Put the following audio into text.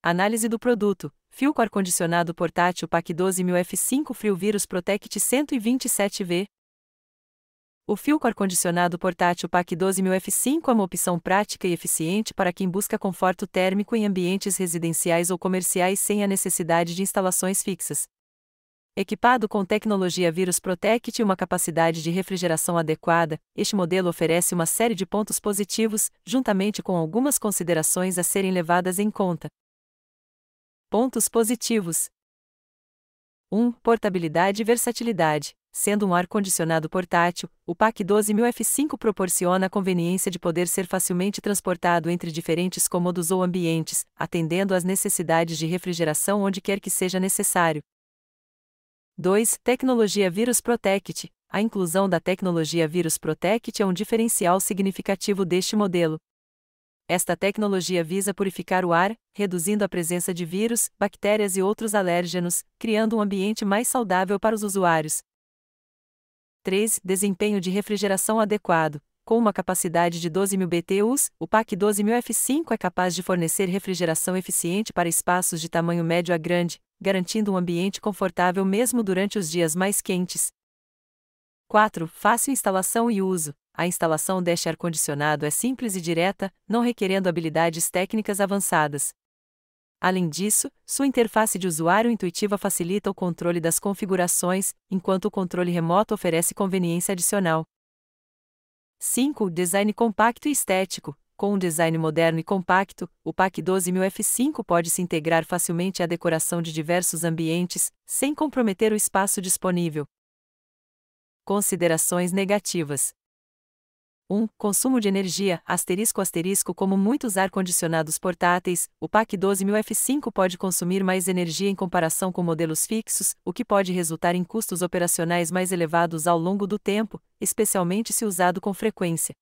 Análise do produto. Fio com ar-condicionado portátil PAC 12000F5 Frio Vírus Protect 127V. O fio com ar-condicionado portátil PAC 12000F5 é uma opção prática e eficiente para quem busca conforto térmico em ambientes residenciais ou comerciais sem a necessidade de instalações fixas. Equipado com tecnologia Virus Protect e uma capacidade de refrigeração adequada, este modelo oferece uma série de pontos positivos, juntamente com algumas considerações a serem levadas em conta. Pontos positivos: 1. Portabilidade e versatilidade. Sendo um ar-condicionado portátil, o PAC 12000F5 proporciona a conveniência de poder ser facilmente transportado entre diferentes cômodos ou ambientes, atendendo às necessidades de refrigeração onde quer que seja necessário. 2. Tecnologia Virus Protect. A inclusão da tecnologia Virus Protect é um diferencial significativo deste modelo. Esta tecnologia visa purificar o ar, reduzindo a presença de vírus, bactérias e outros alérgenos, criando um ambiente mais saudável para os usuários. 3. Desempenho de refrigeração adequado. Com uma capacidade de 12.000 BTUs, o PAC 12000F5 é capaz de fornecer refrigeração eficiente para espaços de tamanho médio a grande, garantindo um ambiente confortável mesmo durante os dias mais quentes. 4. Fácil instalação e uso a instalação deste ar-condicionado é simples e direta, não requerendo habilidades técnicas avançadas. Além disso, sua interface de usuário intuitiva facilita o controle das configurações, enquanto o controle remoto oferece conveniência adicional. 5. Design compacto e estético. Com um design moderno e compacto, o PAC 12000F5 pode se integrar facilmente à decoração de diversos ambientes, sem comprometer o espaço disponível. Considerações negativas. 1. Um, consumo de energia, asterisco asterisco Como muitos ar-condicionados portáteis, o PAC 12000F5 pode consumir mais energia em comparação com modelos fixos, o que pode resultar em custos operacionais mais elevados ao longo do tempo, especialmente se usado com frequência.